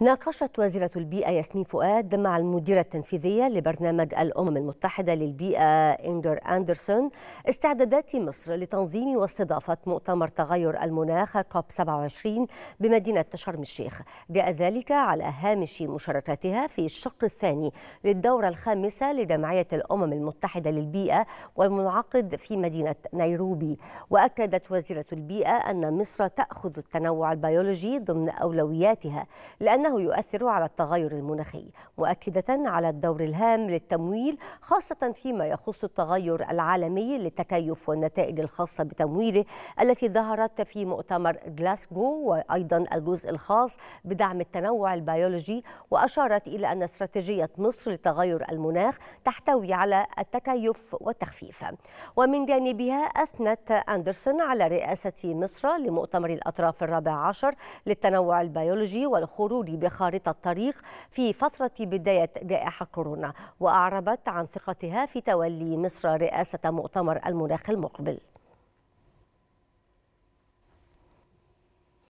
ناقشت وزيرة البيئة ياسمين فؤاد مع المديرة التنفيذية لبرنامج الأمم المتحدة للبيئة إنجر أندرسون استعدادات مصر لتنظيم واستضافة مؤتمر تغير المناخ كوب 27 بمدينة شرم الشيخ جاء ذلك على هامش مشاركتها في الشق الثاني للدورة الخامسة لجمعية الأمم المتحدة للبيئة والمنعقد في مدينة نيروبي وأكدت وزيرة البيئة أن مصر تأخذ التنوع البيولوجي ضمن أولوياتها لأن أنه يؤثر على التغير المناخي مؤكدة على الدور الهام للتمويل خاصة فيما يخص التغير العالمي للتكيف والنتائج الخاصة بتمويله التي ظهرت في مؤتمر جلاسكو وأيضا الجزء الخاص بدعم التنوع البيولوجي وأشارت إلى أن استراتيجية مصر لتغير المناخ تحتوي على التكيف والتخفيف ومن جانبها أثنت أندرسون على رئاسة مصر لمؤتمر الأطراف الرابع عشر للتنوع البيولوجي والخروج بخارطة طريق في فترة بداية جائحة كورونا وأعربت عن ثقتها في تولي مصر رئاسة مؤتمر المناخ المقبل